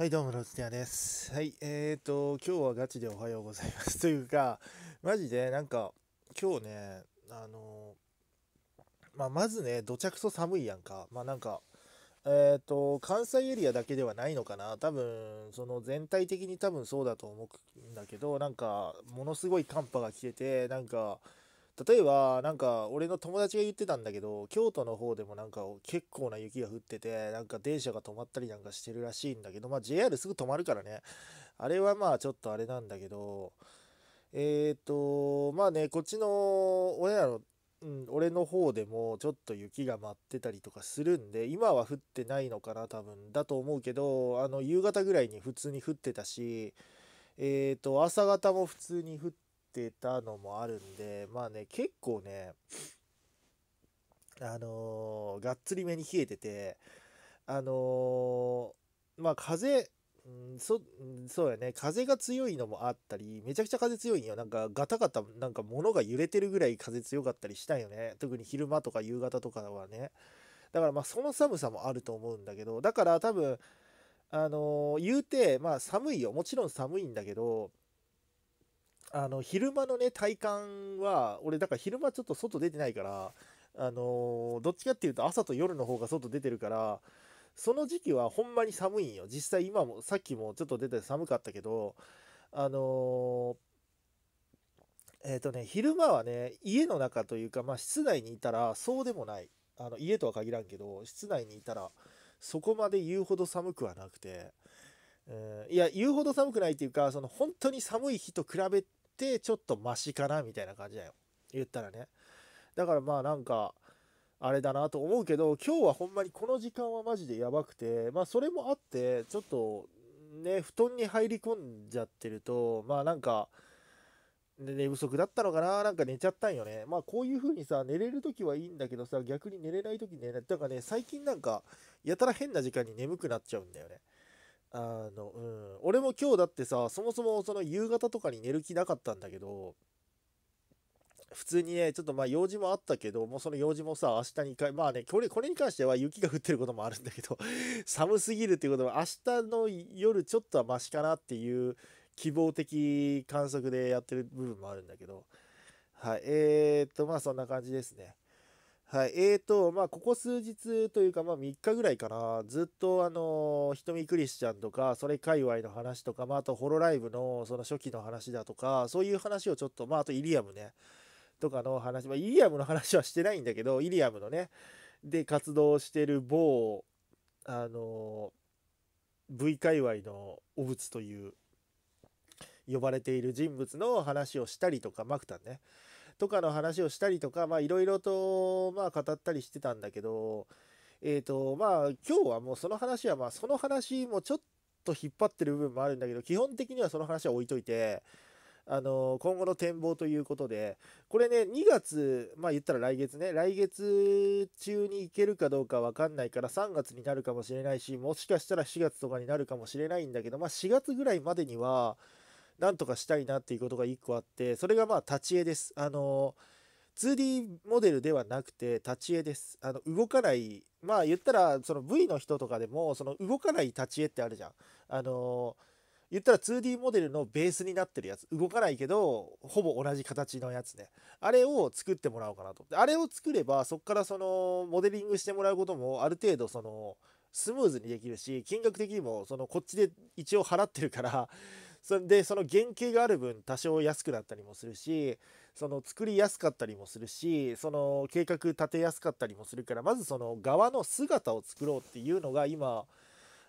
はい、どうも、ロツテアです。はい、えーと、今日はガチでおはようございます。というか、マジで、なんか、今日ね、あの、まあ、まずね、どちゃくそ寒いやんか。まあ、なんか、えーと、関西エリアだけではないのかな。多分、その全体的に多分そうだと思うんだけど、なんか、ものすごい寒波が来てて、なんか、例えばなんか俺の友達が言ってたんだけど京都の方でもなんか結構な雪が降っててなんか電車が止まったりなんかしてるらしいんだけどまあ JR すぐ止まるからねあれはまあちょっとあれなんだけどえっ、ー、とまあねこっちの俺らのうん、俺の方でもちょっと雪が舞ってたりとかするんで今は降ってないのかな多分だと思うけどあの夕方ぐらいに普通に降ってたしえっ、ー、と朝方も普通に降っててたのもあるんで、まあね、結構ね、あのー、がっつりめに冷えてて、あのー、まあ風、うんそそうやね風が強いのもあったりめちゃくちゃ風強いんよなんかガタガタなんか物が揺れてるぐらい風強かったりしたんよね特に昼間とか夕方とかはねだからまあその寒さもあると思うんだけどだから多分あのー、言うてまあ寒いよもちろん寒いんだけどあの昼間のね体感は俺だから昼間ちょっと外出てないからあのー、どっちかっていうと朝と夜の方が外出てるからその時期はほんまに寒いんよ実際今もさっきもちょっと出て寒かったけどあのー、えっ、ー、とね昼間はね家の中というかまあ室内にいたらそうでもないあの家とは限らんけど室内にいたらそこまで言うほど寒くはなくて。うん、いや言うほど寒くないっていうかその本当に寒い日と比べてちょっとマシかなみたいな感じだよ言ったらねだからまあなんかあれだなと思うけど今日はほんまにこの時間はマジでやばくてまあそれもあってちょっとね布団に入り込んじゃってるとまあなんか寝不足だったのかななんか寝ちゃったんよね。まあこういう風にさ、寝れる時はいいんだけどさ、逆に寝れない時に寝ない。だからね、最近なんか、やたら変な時間に眠くなっちゃうんだよね。あの、うん。俺も今日だってさ、そもそもその夕方とかに寝る気なかったんだけど、普通にね、ちょっとまあ用事もあったけど、もうその用事もさ、明日にか、まあね、これ、これに関しては雪が降ってることもあるんだけど、寒すぎるっていうことは、明日の夜ちょっとはマシかなっていう希望的観測でやってる部分もあるんだけど、はい、えー、っと、まあそんな感じですね。はい。えーと、まあ、ここ数日というか、まあ、3日ぐらいかな、ずっと、あの、瞳クリスチャンとか、それ界隈の話とか、まあ、あと、ホロライブの、その初期の話だとか、そういう話をちょっと、まあ、あと、イリアムね、とかの話、まあ、イリアムの話はしてないんだけど、イリアムのね、で、活動してる某、あの、V 界隈の汚物という、呼ばれている人物の話をしたりとか、マクタンね、とかの話をしたりとか、まあいろいろと、まあ語ったりしてたんだけど、えっ、ー、と、まあ今日はもうその話は、まあその話もちょっと引っ張ってる部分もあるんだけど、基本的にはその話は置いといて、あの今後の展望ということで、これね、2月、まあ言ったら来月ね、来月中に行けるかどうか分かんないから、3月になるかもしれないし、もしかしたら4月とかになるかもしれないんだけど、まあ4月ぐらいまでには、なんとかしたいなっていうことが一個あってそれがまあ立ち絵ですあの 2D モデルではなくて立ち絵ですあの動かないまあ言ったらその V の人とかでもその動かない立ち絵ってあるじゃんあの言ったら 2D モデルのベースになってるやつ動かないけどほぼ同じ形のやつねあれを作ってもらおうかなとあれを作ればそこからそのモデリングしてもらうこともある程度そのスムーズにできるし金額的にもそのこっちで一応払ってるからそれでその原型がある分多少安くなったりもするしその作りやすかったりもするしその計画立てやすかったりもするからまずその側の姿を作ろうっていうのが今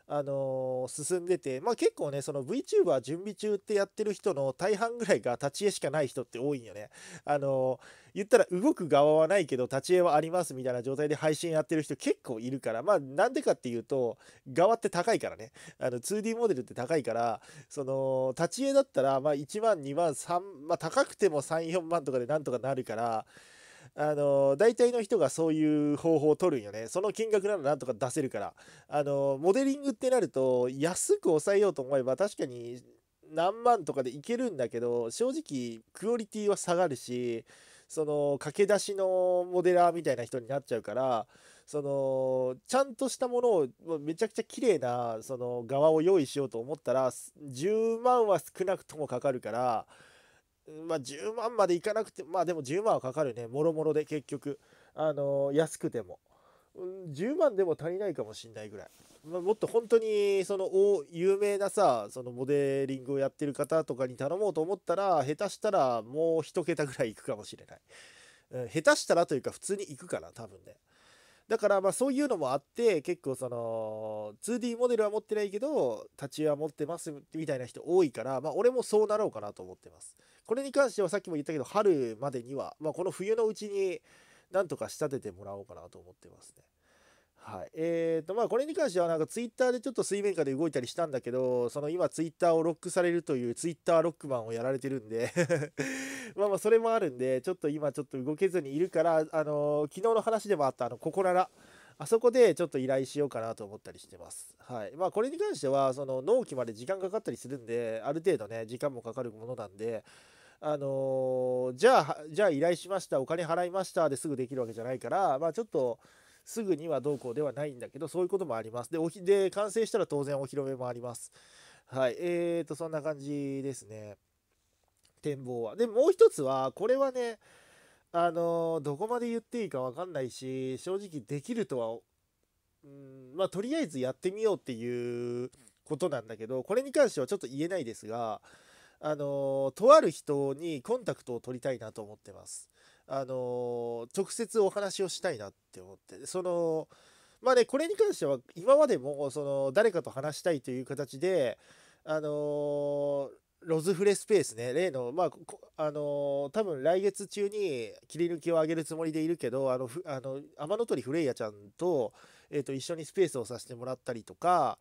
あのー、進んでて、まあ、結構ね、その VTuber 準備中ってやってる人の大半ぐらいが立ち絵しかない人って多いんよね。あのー、言ったら動く側はないけど、立ち絵はありますみたいな状態で配信やってる人結構いるから、まあ、なんでかっていうと、側って高いからね。あの、2D モデルって高いから、その、立ち絵だったら、まあ、1万、2万、3、まあ、高くても3、4万とかでなんとかなるから、あの大体の人がそういう方法を取るんよねその金額ならなんとか出せるからあのモデリングってなると安く抑えようと思えば確かに何万とかでいけるんだけど正直クオリティは下がるしその駆け出しのモデラーみたいな人になっちゃうからそのちゃんとしたものをめちゃくちゃ綺麗なそな側を用意しようと思ったら10万は少なくともかかるから。まあ、10万までいかなくて、まあでも10万はかかるね、もろもろで結局、あのー、安くても、うん。10万でも足りないかもしんないぐらい。まあ、もっと本当に、その、有名なさ、そのモデリングをやってる方とかに頼もうと思ったら、下手したらもう1桁ぐらいいくかもしれない。うん、下手したらというか、普通に行くかな、多分ね。だからまあそういうのもあって結構その 2D モデルは持ってないけど立ち絵は持ってますみたいな人多いからまあ俺もそうなろうかなと思ってますこれに関してはさっきも言ったけど春までにはまあこの冬のうちになんとか仕立ててもらおうかなと思ってますねはい。えっ、ー、と、まあ、これに関しては、なんか、ツイッターでちょっと水面下で動いたりしたんだけど、その今、ツイッターをロックされるという、ツイッターロックマンをやられてるんで まあまあ、それもあるんで、ちょっと今、ちょっと動けずにいるから、あのー、昨日の話でもあった、あの、ここらら。あそこでちょっと依頼しようかなと思ったりしてます。はい。まあ、これに関しては、その、納期まで時間かかったりするんで、ある程度ね、時間もかかるものなんで、あのー、じゃあ、じゃあ依頼しました、お金払いましたですぐできるわけじゃないから、まあ、ちょっと、すぐにはどうこうではないんだけど、そういうこともあります。で、おひで完成したら当然お披露目もあります。はい。えーと、そんな感じですね。展望は。で、もう一つは、これはね、あのー、どこまで言っていいかわかんないし、正直できるとは、うん、まあ、とりあえずやってみようっていうことなんだけど、これに関してはちょっと言えないですが、あのー、とある人にコンタクトを取りたいなと思ってます。あの直接お話をしたいなって思ってそのまあねこれに関しては今までもその誰かと話したいという形であのロズフレスペースね、例の、まあ、あのー、多分来月中に切り抜きを上げるつもりでいるけど、あの、あの天の鳥フレイヤちゃんと、えっ、ー、と、一緒にスペースをさせてもらったりとか、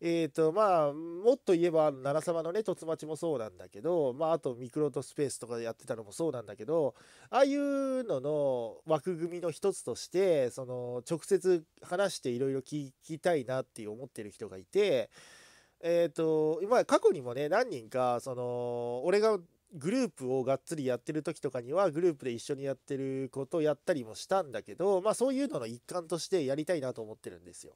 えっ、ー、と、まあ、もっと言えば、奈良様のね、凸待ちもそうなんだけど、まあ、あと、ミクロとスペースとかやってたのもそうなんだけど、ああいうのの枠組みの一つとして、その、直接話していろいろ聞きたいなって思ってる人がいて、えっ、ー、と、今、過去にもね、何人か、その、俺が、グループをがっつりやってる時とかにはグループで一緒にやってることをやったりもしたんだけどまあそういうのの一環としてやりたいなと思ってるんですよ。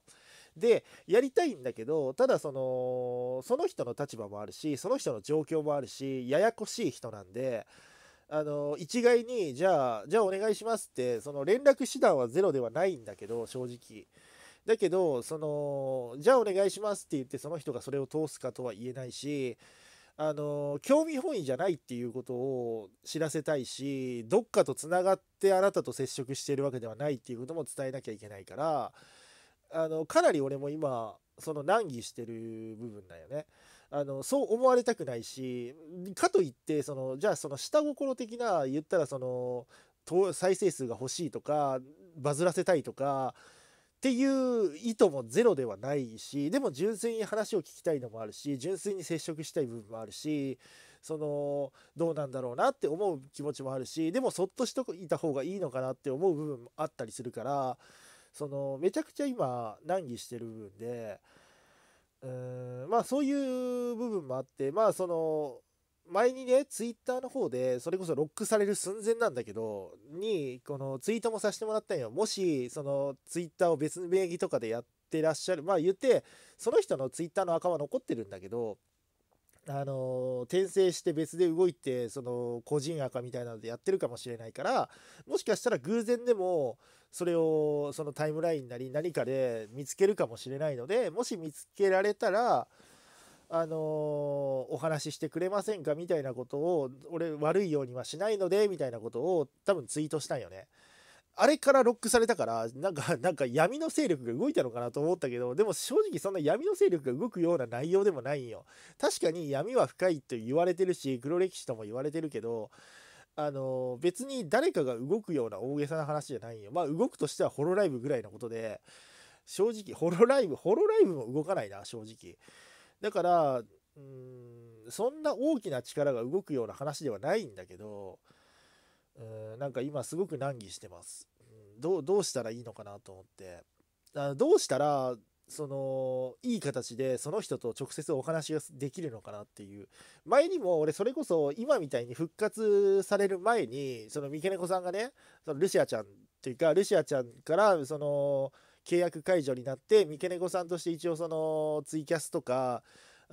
でやりたいんだけどただそのその人の立場もあるしその人の状況もあるしややこしい人なんであの一概にじゃあじゃあお願いしますってその連絡手段はゼロではないんだけど正直。だけどそのじゃあお願いしますって言ってその人がそれを通すかとは言えないしあの興味本位じゃないっていうことを知らせたいしどっかとつながってあなたと接触してるわけではないっていうことも伝えなきゃいけないからあのかなり俺も今その難儀してる部分だよね。あのそう思われたくないしかといってそのじゃあその下心的な言ったらその再生数が欲しいとかバズらせたいとかっていう意図もゼロではないしでも純粋に話を聞きたいのもあるし純粋に接触したい部分もあるしそのどうなんだろうなって思う気持ちもあるしでもそっとしといた方がいいのかなって思う部分もあったりするからそのめちゃくちゃ今難儀してる部分でうーんまあそういう部分もあってまあその前にねツイッターの方でそれこそロックされる寸前なんだけどにこのツイートもさせてもらったんよもしそのツイッターを別の名義とかでやってらっしゃるまあ言ってその人のツイッターの赤は残ってるんだけどあの転生して別で動いてその個人赤みたいなのでやってるかもしれないからもしかしたら偶然でもそれをそのタイムラインなり何かで見つけるかもしれないのでもし見つけられたらあのお話ししてくれませんかみたいなことを俺悪いようにはしないのでみたいなことを多分ツイートしたんよね。あれからロックされたから、なんか、なんか闇の勢力が動いたのかなと思ったけど、でも正直そんな闇の勢力が動くような内容でもないんよ。確かに闇は深いと言われてるし、黒歴史とも言われてるけど、あの、別に誰かが動くような大げさな話じゃないんよ。まあ動くとしてはホロライブぐらいのことで、正直、ホロライブ、ホロライブも動かないな、正直。だから、うん、そんな大きな力が動くような話ではないんだけど、うんなんか今すごく難儀してます、うん、どうどうしたらいいのかなと思ってあどうしたらそのいい形でその人と直接お話ができるのかなっていう前にも俺それこそ今みたいに復活される前にその三毛猫さんがねそのルシアちゃんっていうかルシアちゃんからその契約解除になって三毛猫さんとして一応そのツイキャスとか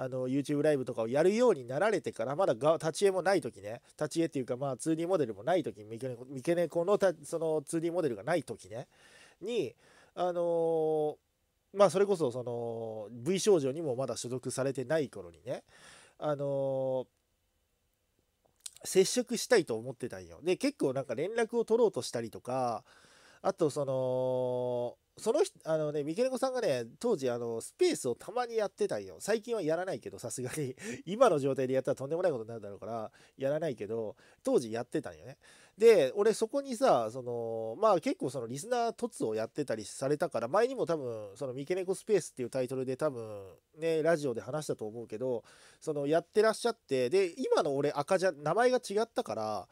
あの YouTube ライブとかをやるようになられてからまだ立ち絵もない時ね立ち絵っていうかまあ 2D モデルもない時三毛猫のたその 2D モデルがない時ねにあのまあそれこそその V 少女にもまだ所属されてない頃にねあの接触したいと思ってたんよで結構なんか連絡を取ろうとしたりとかあとそのその人、あのね、三毛猫さんがね、当時、あの、スペースをたまにやってたんよ。最近はやらないけど、さすがに。今の状態でやったらとんでもないことになるだろうから、やらないけど、当時やってたんよね。で、俺そこにさ、その、まあ結構そのリスナー凸をやってたりされたから、前にも多分、その三毛猫スペースっていうタイトルで多分、ね、ラジオで話したと思うけど、そのやってらっしゃって、で、今の俺赤じゃ、名前が違ったから、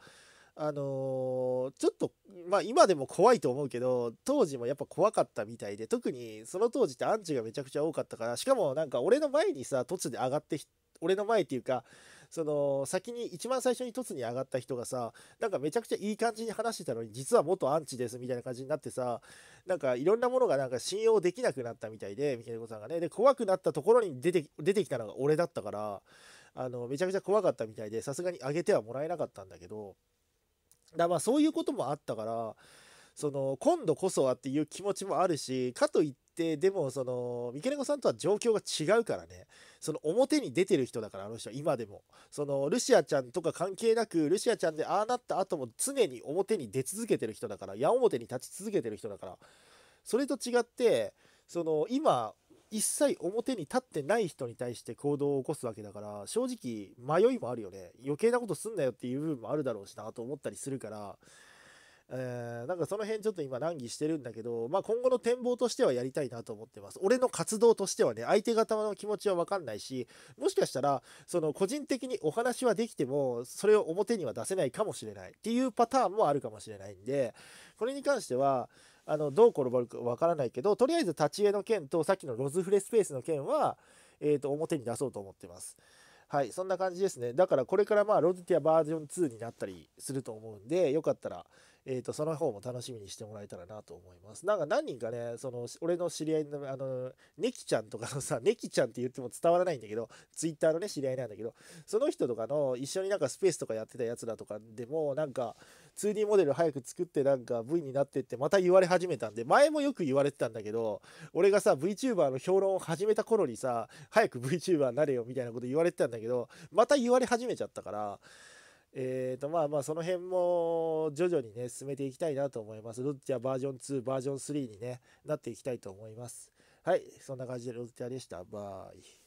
あのー、ちょっと、まあ、今でも怖いと思うけど、当時もやっぱ怖かったみたいで、特にその当時ってアンチがめちゃくちゃ多かったから、しかもなんか俺の前にさ、突で上がって俺の前っていうか、その先に一番最初に凸に上がった人がさなんかめちゃくちゃいい感じに話してたのに実は元アンチですみたいな感じになってさなんかいろんなものがなんか信用できなくなったみたいでみけネこさんがねで怖くなったところに出て出てきたのが俺だったからあのめちゃくちゃ怖かったみたいでさすがに上げてはもらえなかったんだけどだまあそういうこともあったからその今度こそはっていう気持ちもあるしかといってでもその三毛猫さんとは状況が違うからねその表に出てる人だからあの人は今でもそのルシアちゃんとか関係なくルシアちゃんでああなった後も常に表に出続けてる人だから矢面に立ち続けてる人だからそれと違ってその今一切表に立ってない人に対して行動を起こすわけだから正直迷いもあるよね余計なことすんなよっていう部分もあるだろうしなと思ったりするから、えなんかその辺ちょっと今難儀してるんだけど、まあ、今後の展望としてはやりたいなと思ってます俺の活動としてはね相手方の気持ちは分かんないしもしかしたらその個人的にお話はできてもそれを表には出せないかもしれないっていうパターンもあるかもしれないんでこれに関してはあのどう転ばるかわからないけどとりあえず立ち絵の件とさっきのロズフレスペースの件は、えー、と表に出そうと思ってます。はい、そんな感じですね。だからこれからまあロズティアバージョン2になったりすると思うんで、よかったら、えっ、ー、と、その方も楽しみにしてもらえたらなと思います。なんか何人かね、その、俺の知り合いの、あの、ネキちゃんとかのさ、ネキちゃんって言っても伝わらないんだけど、ツイッターのね、知り合いなんだけど、その人とかの一緒になんかスペースとかやってたやつらとかでも、なんか、2D モデル早く作ってなんか V になってってまた言われ始めたんで、前もよく言われてたんだけど、俺がさ、VTuber の評論を始めた頃にさ、早く VTuber になれよみたいなこと言われてたんだけど、また言われ始めちゃったから、えーとまあまあその辺も徐々にね進めていきたいなと思います。ロッティアバージョン2、バージョン3に、ね、なっていきたいと思います。はい、そんな感じでロッティアでした。バイ。